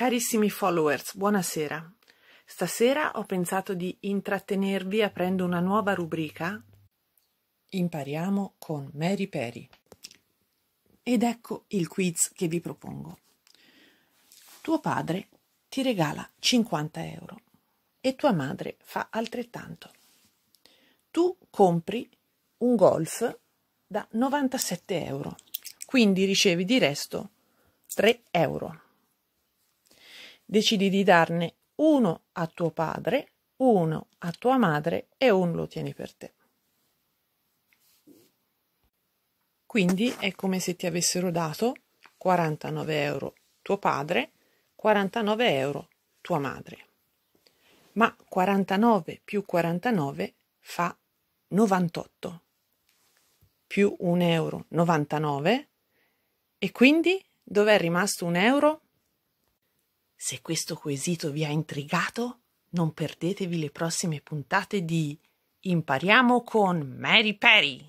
Carissimi followers, buonasera. Stasera ho pensato di intrattenervi aprendo una nuova rubrica Impariamo con Mary Perry. Ed ecco il quiz che vi propongo. Tuo padre ti regala 50 euro e tua madre fa altrettanto. Tu compri un golf da 97 euro, quindi ricevi di resto 3 euro decidi di darne uno a tuo padre, uno a tua madre e uno lo tieni per te. Quindi è come se ti avessero dato 49 euro tuo padre, 49 euro tua madre. Ma 49 più 49 fa 98 più 1,99 euro 99 e quindi dov'è rimasto un euro? Se questo quesito vi ha intrigato, non perdetevi le prossime puntate di Impariamo con Mary Perry.